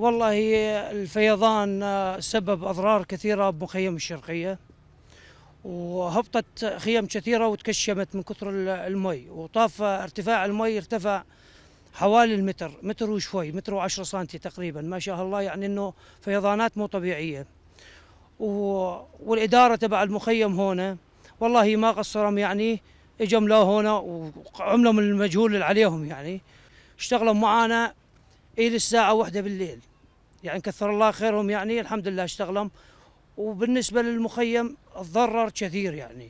والله الفيضان آه، سبب أضرار كثيرة بمخيم الشرقية وهبطت خيم كثيرة وتكشمت من كثر المي وطاف ارتفاع المي ارتفع حوالي المتر متر وشوي متر وعشرة سنتي تقريبا ما شاء الله يعني انه فيضانات مو طبيعية والإدارة تبع المخيم هنا والله ما قصرهم يعني اجوا له هنا وعملوا من المجهول اللي عليهم يعني اشتغلوا معانا الى الساعه واحدة بالليل يعني كثر الله خيرهم يعني الحمد لله اشتغلهم وبالنسبة للمخيم تضرر كثير يعني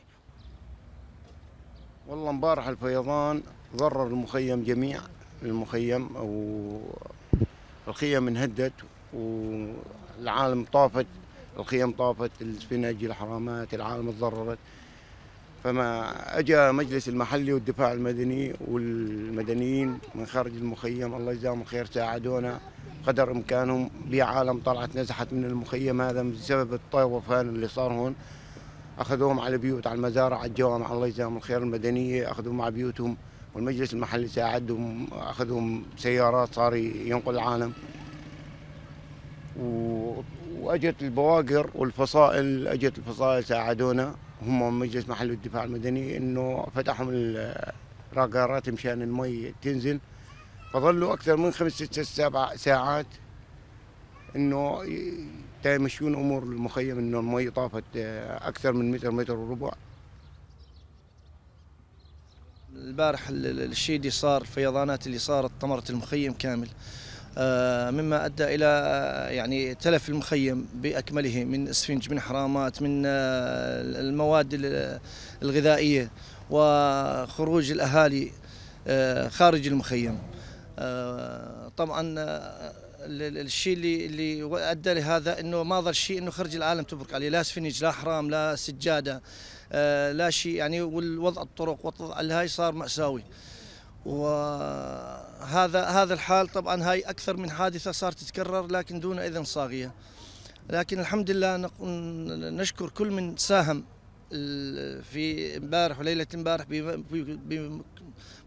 والله مبارح الفيضان ضرر المخيم جميع المخيم والخيم انهدت والعالم طافت الخيم طافت السفنج الحرامات العالم تضررت فما اجى مجلس المحلي والدفاع المدني والمدنيين من خارج المخيم الله يجزاهم خير ساعدونا قدر إمكانهم بعالم طلعت نزحت من المخيم هذا بسبب الطوفان اللي صار هون أخذوهم على بيوت على المزارع على الجوامع الله يجزاهم الخير المدنية أخذوهم على بيوتهم والمجلس المحلي ساعدهم أخذهم سيارات صار ينقل العالم و... واجت البواقر والفصائل اجت الفصائل ساعدونا هم مجلس محل الدفاع المدني انه فتحوا الراقارات مشان المي تنزل فظلوا اكثر من خمس ست سبع ساعات انه يمشون امور المخيم انه المي طافت آه، اكثر من متر متر وربع البارح الشيء اللي صار الفيضانات اللي صارت طمرت المخيم كامل آه، مما ادى الى آه، يعني تلف المخيم باكمله من اسفنج من حرامات من المواد الغذائيه وخروج الاهالي خارج المخيم آه، طبعا آه، الشيء اللي اللي ادى لهذا انه ما ظل شيء انه خرج العالم تبرك عليه لا سفنج لا حرام لا سجاده آه، لا شيء يعني والوضع الطرق والوضع الهاي صار ماساوي وهذا هذا الحال طبعا هاي اكثر من حادثه صارت تتكرر لكن دون اذن صاغيه لكن الحمد لله نشكر كل من ساهم في امبارح وليله امبارح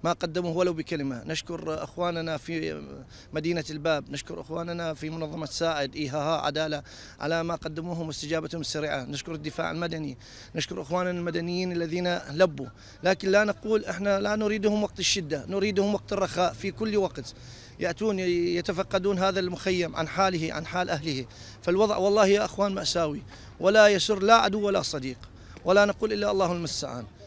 ما قدموه ولو بكلمة نشكر أخواننا في مدينة الباب نشكر أخواننا في منظمة ساعد إيهاها عدالة على ما قدموه واستجابتهم السريعة نشكر الدفاع المدني نشكر أخواننا المدنيين الذين لبوا لكن لا نقول إحنا لا نريدهم وقت الشدة نريدهم وقت الرخاء في كل وقت يأتون يتفقدون هذا المخيم عن حاله عن حال أهله فالوضع والله يا أخوان مأساوي ولا يسر لا عدو ولا صديق ولا نقول إلا الله المستعان